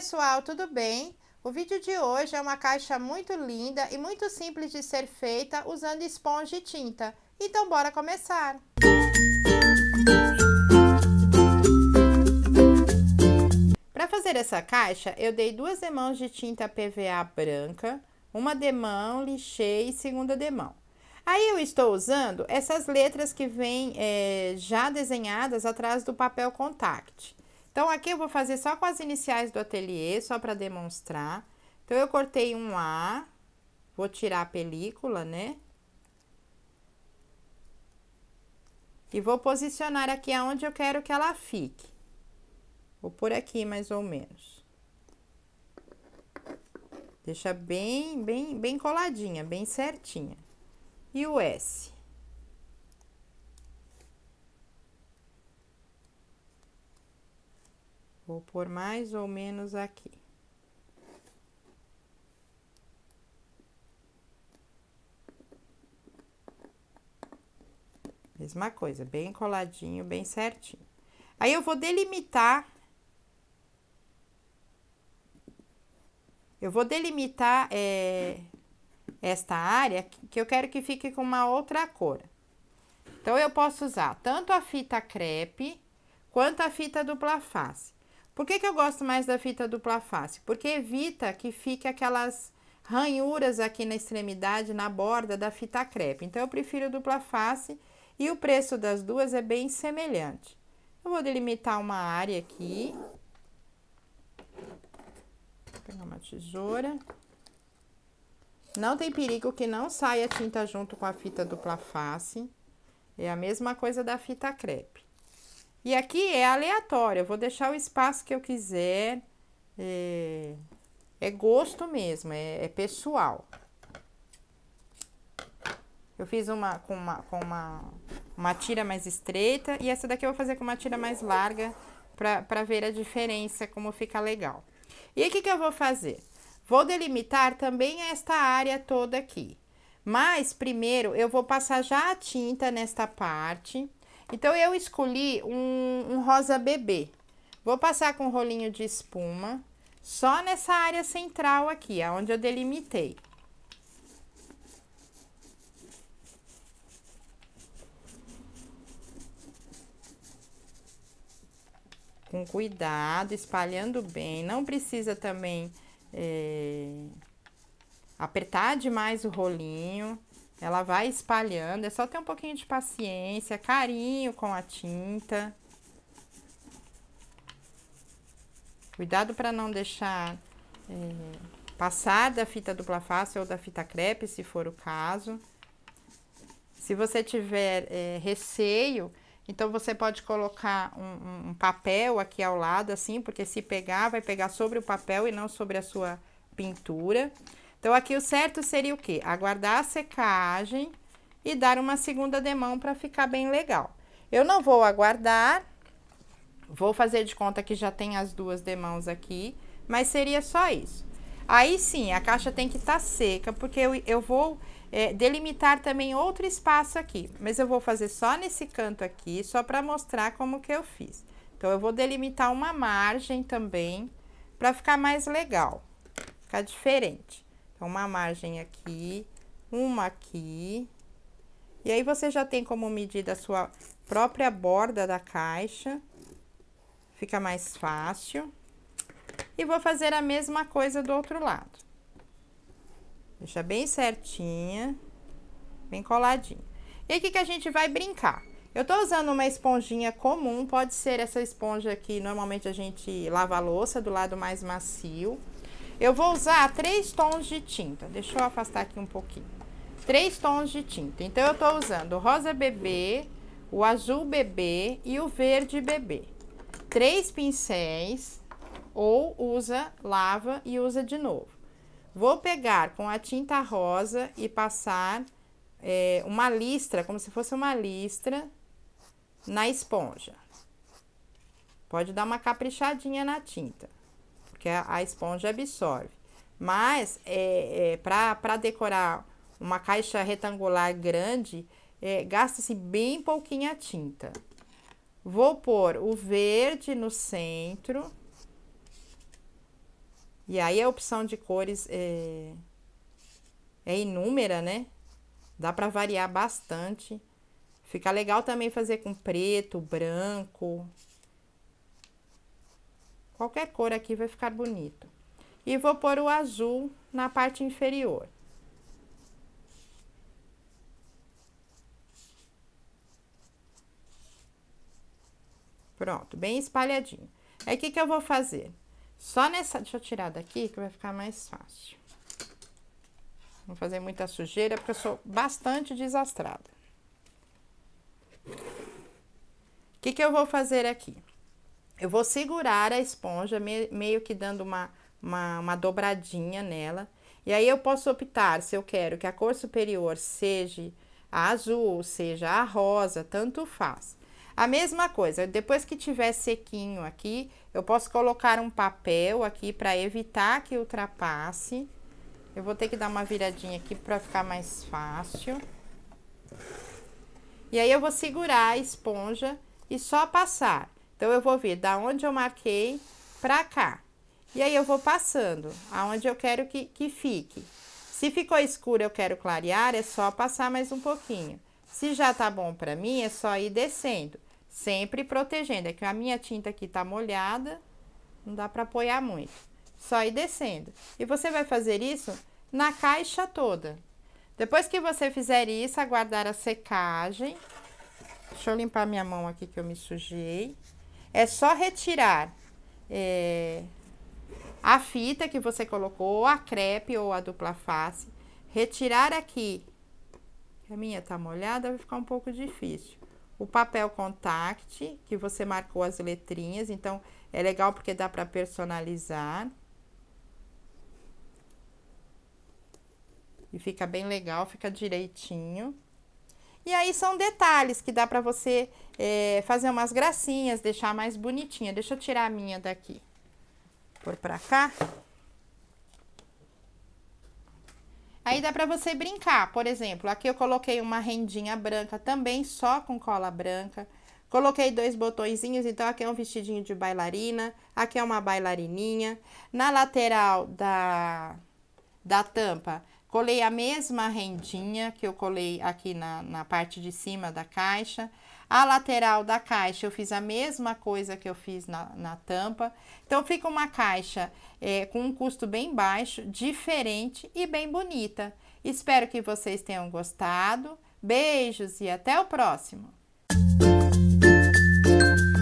pessoal, tudo bem? O vídeo de hoje é uma caixa muito linda e muito simples de ser feita usando esponja e tinta. Então bora começar! Para fazer essa caixa, eu dei duas demãos de tinta PVA branca, uma demão, lixei e segunda demão. Aí eu estou usando essas letras que vêm é, já desenhadas atrás do papel contact. Então, aqui eu vou fazer só com as iniciais do ateliê, só para demonstrar. Então, eu cortei um A, vou tirar a película, né? E vou posicionar aqui aonde eu quero que ela fique. Vou por aqui, mais ou menos. Deixa bem, bem, bem coladinha, bem certinha. E o S. Vou pôr mais ou menos aqui. Mesma coisa, bem coladinho, bem certinho. Aí eu vou delimitar. Eu vou delimitar é, esta área que eu quero que fique com uma outra cor. Então, eu posso usar tanto a fita crepe quanto a fita dupla face. Por que, que eu gosto mais da fita dupla face? Porque evita que fique aquelas ranhuras aqui na extremidade, na borda da fita crepe. Então, eu prefiro dupla face e o preço das duas é bem semelhante. Eu vou delimitar uma área aqui. Vou pegar uma tesoura. Não tem perigo que não saia tinta junto com a fita dupla face. É a mesma coisa da fita crepe. E aqui é aleatório, eu vou deixar o espaço que eu quiser. É, é gosto mesmo, é, é, pessoal. Eu fiz uma com, uma com uma, uma tira mais estreita e essa daqui eu vou fazer com uma tira mais larga para ver a diferença, como fica legal. E o que, que eu vou fazer? Vou delimitar também esta área toda aqui. Mas primeiro eu vou passar já a tinta nesta parte então, eu escolhi um, um rosa bebê. Vou passar com um rolinho de espuma, só nessa área central aqui, aonde é eu delimitei. com cuidado, espalhando bem. Não precisa também é, apertar demais o rolinho. Ela vai espalhando, é só ter um pouquinho de paciência, carinho com a tinta. Cuidado para não deixar é, passar da fita dupla face ou da fita crepe, se for o caso. Se você tiver é, receio, então você pode colocar um, um, papel aqui ao lado, assim, porque se pegar, vai pegar sobre o papel e não sobre a sua pintura. Então, aqui o certo seria o quê? Aguardar a secagem e dar uma segunda demão para ficar bem legal. Eu não vou aguardar, vou fazer de conta que já tem as duas demãos aqui, mas seria só isso. Aí sim, a caixa tem que estar tá seca, porque eu, eu vou é, delimitar também outro espaço aqui. Mas eu vou fazer só nesse canto aqui, só para mostrar como que eu fiz. Então, eu vou delimitar uma margem também, para ficar mais legal, ficar diferente. Então, uma margem aqui, uma aqui. E aí, você já tem como medida a sua própria borda da caixa. Fica mais fácil. E vou fazer a mesma coisa do outro lado. Deixa bem certinha, bem coladinha. E aqui que a gente vai brincar? Eu tô usando uma esponjinha comum, pode ser essa esponja que normalmente a gente lava a louça do lado mais macio. Eu vou usar três tons de tinta. Deixa eu afastar aqui um pouquinho. Três tons de tinta. Então, eu tô usando o rosa bebê, o azul bebê e o verde bebê. Três pincéis, ou usa, lava e usa de novo. Vou pegar com a tinta rosa e passar é, uma listra, como se fosse uma listra, na esponja. Pode dar uma caprichadinha na tinta porque a, esponja absorve. Mas é, é, para decorar uma caixa retangular grande, é, gasta-se bem pouquinha tinta. Vou pôr o verde no centro. E aí a opção de cores é, é inúmera, né? Dá para variar bastante. Fica legal também fazer com preto, branco. Qualquer cor aqui vai ficar bonito. E vou pôr o azul na parte inferior. Pronto, bem espalhadinho. Aí, o que que eu vou fazer? Só nessa... Deixa eu tirar daqui que vai ficar mais fácil. Não fazer muita sujeira, porque eu sou bastante desastrada. O que que eu vou fazer aqui? eu vou segurar a esponja, me, meio que dando uma, uma, uma dobradinha nela. E aí eu posso optar se eu quero que a cor superior seja a azul, seja a rosa, tanto faz. A mesma coisa, depois que tiver sequinho aqui, eu posso colocar um papel aqui para evitar que ultrapasse. Eu vou ter que dar uma viradinha aqui para ficar mais fácil. E aí eu vou segurar a esponja e só passar. Então, eu vou vir da onde eu marquei para cá. E aí, eu vou passando aonde eu quero que, que fique. Se ficou escuro, eu quero clarear, é só passar mais um pouquinho. Se já tá bom para mim, é só ir descendo, sempre protegendo. É que a minha tinta aqui tá molhada, não dá para apoiar muito. Só ir descendo. E você vai fazer isso na caixa toda. Depois que você fizer isso, aguardar a secagem. Deixa eu limpar minha mão aqui que eu me sujei é só retirar é, a fita que você colocou, a crepe ou a dupla face, retirar aqui, a minha tá molhada, vai ficar um pouco difícil. O papel contact, que você marcou as letrinhas, então é legal porque dá para personalizar. E fica bem legal, fica direitinho. E aí são detalhes que dá para você é, fazer umas gracinhas, deixar mais bonitinha. Deixa eu tirar a minha daqui. Por pra cá. Aí dá para você brincar, por exemplo, aqui eu coloquei uma rendinha branca também, só com cola branca. Coloquei dois botõezinhos, então aqui é um vestidinho de bailarina, aqui é uma bailarininha. Na lateral da, da tampa, Colei a mesma rendinha que eu colei aqui na, na parte de cima da caixa. A lateral da caixa eu fiz a mesma coisa que eu fiz na, na tampa. Então, fica uma caixa é, com um custo bem baixo, diferente e bem bonita. Espero que vocês tenham gostado. Beijos e até o próximo!